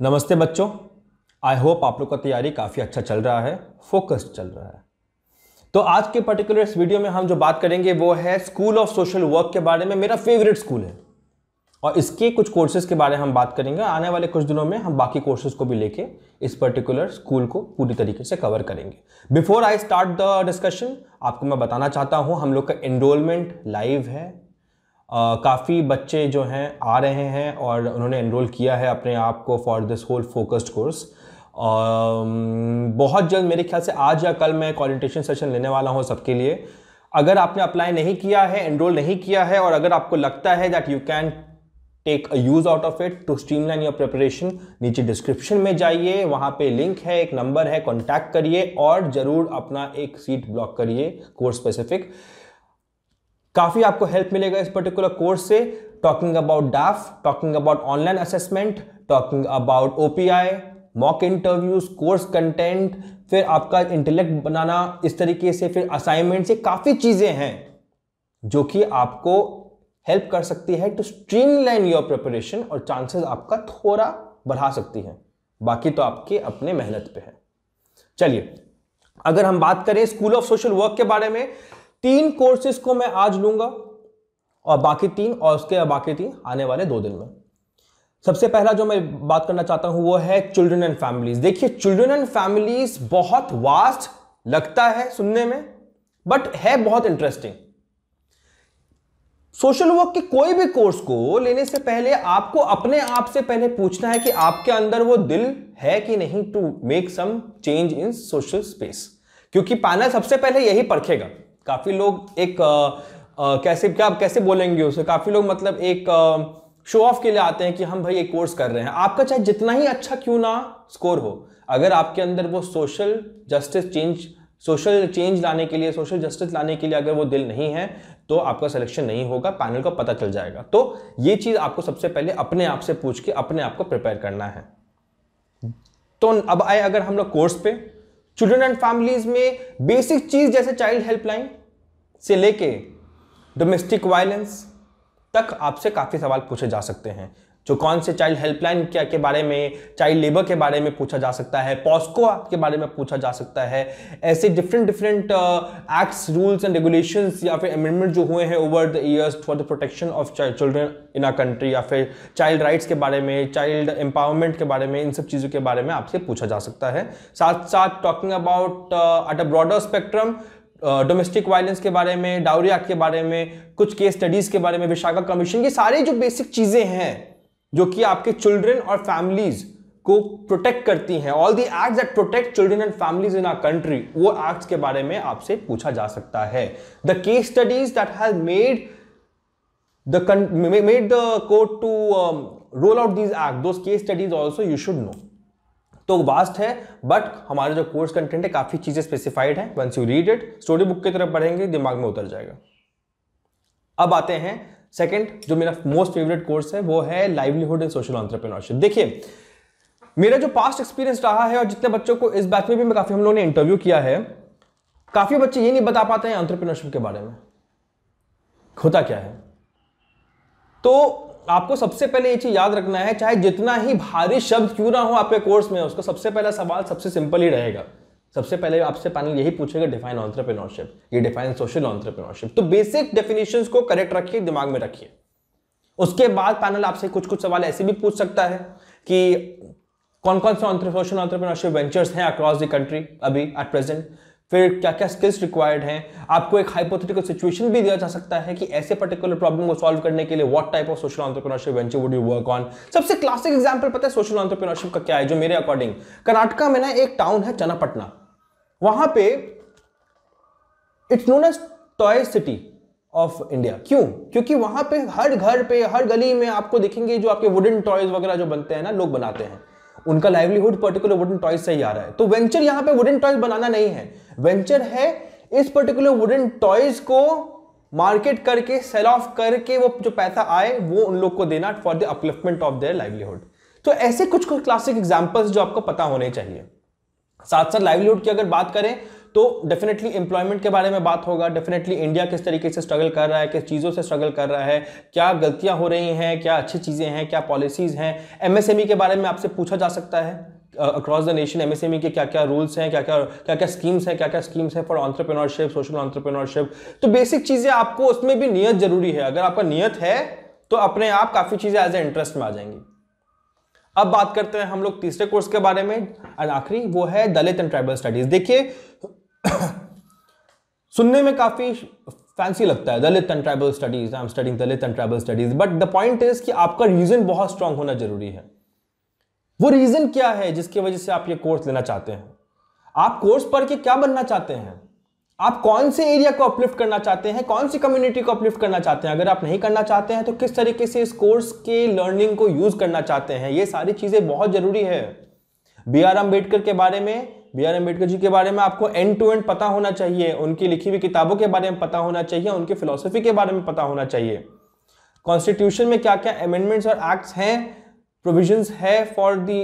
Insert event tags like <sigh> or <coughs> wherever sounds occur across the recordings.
नमस्ते बच्चों I hope आप लोग का तैयारी काफ़ी अच्छा चल रहा है फोकस चल रहा है तो आज के पर्टिकुलर इस वीडियो में हम जो बात करेंगे वो है स्कूल ऑफ सोशल वर्क के बारे में मेरा फेवरेट स्कूल है और इसके कुछ कोर्सेज के बारे में हम बात करेंगे आने वाले कुछ दिनों में हम बाकी कोर्सेज को भी लेके इस पर्टिकुलर स्कूल को पूरी तरीके से कवर करेंगे before I start the discussion आपको मैं बताना चाहता हूँ हम लोग का एनरोलमेंट लाइव है काफ़ी बच्चे जो हैं आ रहे हैं और उन्होंने एनरोल किया है अपने आप को for this whole focused course और बहुत जल्द मेरे ख्याल से आज या कल मैं एक ऑरेंटेशन सेशन लेने वाला हूँ सबके लिए अगर आपने अप्लाई नहीं किया है एनरोल नहीं किया है और अगर आपको लगता है that you can take a use out of it to streamline your preparation नीचे डिस्क्रिप्शन में जाइए वहाँ पे लिंक है एक नंबर है कॉन्टैक्ट करिए और ज़रूर अपना एक सीट ब्लॉक करिए कोर्स स्पेसिफिक काफ़ी आपको हेल्प मिलेगा इस पर्टिकुलर कोर्स से talking about DAF talking about online assessment talking about OPI mock interviews course content फिर आपका इंटेलेक्ट बनाना इस तरीके से फिर असाइनमेंट से काफ़ी चीज़ें हैं जो कि आपको हेल्प कर सकती है to streamline your preparation और चांसेस आपका थोड़ा बढ़ा सकती है बाकी तो आपके अपने मेहनत पे है चलिए अगर हम बात करें स्कूल ऑफ सोशल वर्क के बारे में तीन कोर्सेज को मैं आज लूंगा और बाकी तीन और उसके बाकी तीन आने वाले दो दिन में सबसे पहला जो मैं बात करना चाहता हूं वो है चिल्ड्रन एंड फैमिलीज देखिए चिल्ड्रन एंड फैमिलीज बहुत वास्ट लगता है सुनने में बट है बहुत इंटरेस्टिंग सोशल वर्क के कोई भी कोर्स को लेने से पहले आपको अपने आप से पहले पूछना है कि आपके अंदर वो दिल है कि नहीं to make some change in social space क्योंकि पैनल सबसे पहले यही परखेगा काफ़ी लोग एक आ, आ, कैसे क्या कैसे बोलेंगे उसे काफ़ी लोग मतलब एक शो ऑफ के लिए आते हैं कि हम भाई ये कोर्स कर रहे हैं आपका चाहे जितना ही अच्छा क्यों ना स्कोर हो अगर आपके अंदर वो social justice change social change लाने के लिए सोशल जस्टिस लाने के लिए अगर वो दिल नहीं है तो आपका सिलेक्शन नहीं होगा पैनल का पता चल जाएगा तो ये चीज़ आपको सबसे पहले अपने आप से पूछ के अपने आप को प्रिपेयर करना है तो अब आए अगर हम लोग कोर्स पे चिल्ड्रन एंड फैमिलीज में बेसिक चीज़ जैसे चाइल्ड हेल्पलाइन से लेके डोमेस्टिक वायलेंस तक आपसे काफ़ी सवाल पूछे जा सकते हैं जो कौन से चाइल्ड हेल्पलाइन क्या के बारे में चाइल्ड लेबर के बारे में पूछा जा सकता है पॉस्को के बारे में पूछा जा सकता है ऐसे different different acts rules and regulations या फिर अमेंडमेंट जो हुए हैं over the years for the protection of children in our country या फिर चाइल्ड राइट्स के बारे में चाइल्ड एम्पावरमेंट के बारे में इन सब चीज़ों के बारे में आपसे पूछा जा सकता है साथ साथ talking about at a broader spectrum domestic violence के बारे में डाउरी एक्ट के बारे में कुछ केस स्टडीज के बारे में विशाखा कमीशन की सारी जो बेसिक चीजें हैं जो कि आपके चिल्ड्रेन और फैमिलीज को प्रोटेक्ट करती हैं all the act that protect children and families in our country वो एक्ट्स के बारे में आपसे पूछा जा सकता है the case studies that has made the made the court to roll out these act दो case studies also you should know तो वास्ट है बट हमारे जो कोर्स कंटेंट है काफ़ी चीज़ें स्पेसिफाइड है once you read it story book की तरफ पढ़ेंगे दिमाग में उतर जाएगा अब आते हैं सेकंड जो मेरा मोस्ट फेवरेट कोर्स है वो है लाइवलीहुड एंड सोशल ऑन्टरप्रीनोरशिप देखिए मेरा जो पास्ट एक्सपीरियंस रहा है और जितने बच्चों को इस बैच में भी मैं काफ़ी हम लोगों ने इंटरव्यू किया है काफ़ी बच्चे ये नहीं बता पाते हैं ऑन्टरप्रीनोरशिप के बारे में होता क्या है तो आपको सबसे पहले ये चीज याद रखना है चाहे जितना ही भारी शब्द क्यों ना हो आपके कोर्स में उसका सबसे पहला सवाल सबसे सिंपल ही रहेगा सबसे पहले आपसे पैनल यही पूछेगा डिफाइन ऑन्ट्रप्रिनोरशिप ये डिफाइन सोशल ऑन्ट्रप्रिनोरशिप तो बेसिक डेफिनेशन को करेक्ट रखिए दिमाग में रखिए उसके बाद पैनल आपसे कुछ कुछ सवाल ऐसे भी पूछ सकता है कि कौन कौन से सोशल ऑन्ट्रप्रिनोरशिप वेंचर्स हैं अक्रॉस द कंट्री अभी एट प्रेजेंट फिर क्या क्या स्किल्स रिक्वायर्ड हैं आपको एक हाइपोथेटिकल सिचुएशन भी दिया जा सकता है कि ऐसे पर्टिकुलर प्रॉब्लम को सॉल्व करने के लिए what type of social entrepreneurship venture would you work on सबसे क्लासिक एग्जाम्पल पता है सोशल ऑन्टरप्रीनरशिप का क्या है जो मेरे अकॉर्डिंग कर्नाटका में ना एक टाउन है चनापटना वहां पे it's known as toy city of India क्यों क्योंकि वहां पे हर घर पे हर गली में आपको देखेंगे जो आपके वुडन टॉयज वगैरह जो बनते हैं ना लोग बनाते हैं उनका लाइवलीहुड पर्टिकुलर वुडन टॉय से ही आ रहा है तो वेंचर यहां पे वुडन टॉयज बनाना नहीं है वेंचर है इस पर्टिकुलर वुडन टॉयज को मार्केट करके सेल ऑफ करके वो जो पैसा आए वो उन लोग को देना for the upliftment of their livelihood तो ऐसे कुछ कुछ क्लासिक एग्जाम्पल्स जो आपको पता होने चाहिए साथ साथ लाइवलीहुड की अगर बात करें तो डेफिनेटली एम्प्लॉयमेंट के बारे में बात होगा डेफिनेटली इंडिया किस तरीके से स्ट्रगल कर रहा है किस चीज़ों से स्ट्रगल कर रहा है क्या गलतियाँ हो रही हैं क्या अच्छी चीज़ें हैं क्या पॉलिसीज़ हैं एमएसएमई e के बारे में आपसे पूछा जा सकता है अक्रॉस द नेशन एमएसएमई के क्या क्या रूल्स हैं क्या क्या क्या क्या स्कीम्स हैं क्या क्या स्कीम्स हैं फॉर ऑन्टरप्रेनोरशिप सोशल ऑन्टरप्रेनोरशिप तो बेसिक चीज़ें आपको उसमें भी नियत जरूरी है अगर आपका नियत है तो अपने आप काफ़ी चीज़ें एज ए इंटरेस्ट में आ जाएंगी अब बात करते हैं हम लोग तीसरे कोर्स के बारे में और आखिरी वो है दलित एंड ट्राइबल स्टडीज देखिए <coughs> सुनने में काफ़ी फैंसी लगता है Dalit and tribal studies I am studying Dalit and tribal studies but the point is कि आपका रीजन बहुत स्ट्रांग होना जरूरी है वो रीजन क्या है जिसकी वजह से आप ये कोर्स लेना चाहते हैं आप कोर्स पढ़ के क्या बनना चाहते हैं आप कौन से एरिया को अपलिफ्ट करना चाहते हैं कौन सी कम्युनिटी को अपलिफ्ट करना चाहते हैं अगर आप नहीं करना चाहते हैं तो किस तरीके से इस कोर्स के लर्निंग को यूज करना चाहते हैं ये सारी चीजें बहुत जरूरी है बी आर अम्बेडकर के बारे में बी आर अम्बेडकर जी के बारे में आपको एंड टू एंड पता होना चाहिए उनकी लिखी हुई किताबों के बारे में पता होना चाहिए उनकी फिलोसफी के बारे में पता होना चाहिए कॉन्स्टिट्यूशन में क्या क्या अमेंडमेंट्स और एक्ट्स हैं प्रोविजंस है फॉर द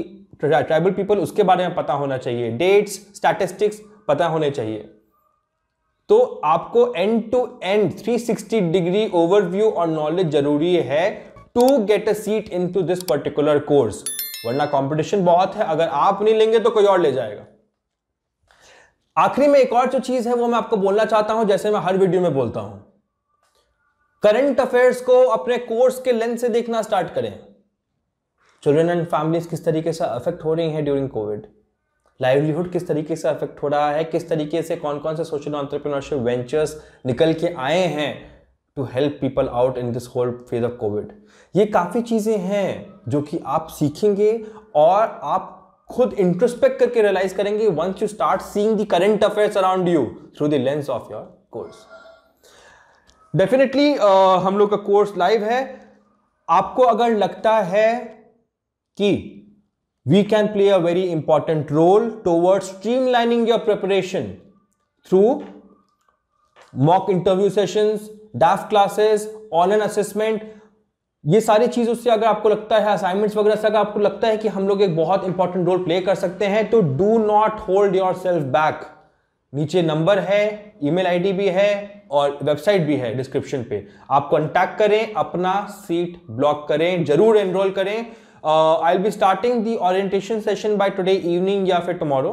ट्राइबल पीपल उसके बारे में पता होना चाहिए डेट्स स्टैटिस्टिक्स पता होने चाहिए तो आपको end to end 360 degree overview और नॉलेज जरूरी है to get a seat into this particular course वरना कंपटीशन बहुत है अगर आप नहीं लेंगे तो कोई और ले जाएगा आखिरी में एक और जो चीज़ है वो मैं आपको बोलना चाहता हूं जैसे मैं हर वीडियो में बोलता हूं करंट अफेयर्स को अपने कोर्स के लेंथ से देखना स्टार्ट करें चिल्ड्रन एंड फैमिलीज किस तरीके से अफेक्ट हो रही हैं ड्यूरिंग कोविड लाइवलीहुड किस तरीके से अफेक्ट हो रहा है किस तरीके से कौन कौन से सोशल ऑन्टरप्रिनरशिप वेंचर्स निकल के आए हैं to help people out in this whole phase of COVID ये काफ़ी चीज़ें हैं जो कि आप सीखेंगे और आप खुद इंट्रोस्पेक्ट करके रियलाइज करेंगे once you start seeing the current affairs around you through the lens of your course definitely हम लोग का कोर्स लाइव है आपको अगर लगता है कि we can play a very important role toward streamlining your preparation through mock interview session DAF classes online assessment ये सारी चीज़ उससे अगर आपको लगता है असाइनमेंट्स वगैरह से अगर आपको लगता है कि हम लोग एक बहुत इंपॉर्टेंट रोल प्ले कर सकते हैं तो do not hold yourself back नीचे नंबर है ईमेल आईडी भी है और वेबसाइट भी है डिस्क्रिप्शन पे आप कॉन्टैक्ट करें अपना सीट ब्लॉक करें जरूर एनरोल करें I will be starting the orientation session by today evening या फिर टुमारो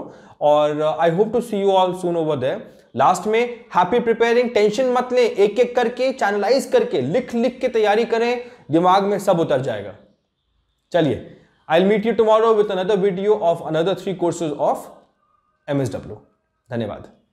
और I hope to see you all soon over there last में हैप्पी प्रिपेयरिंग टेंशन मत लें एक एक करके चैनलाइज करके लिख लिख के तैयारी करें दिमाग में सब उतर जाएगा चलिए I meet you tomorrow with another video of another three courses of M धन्यवाद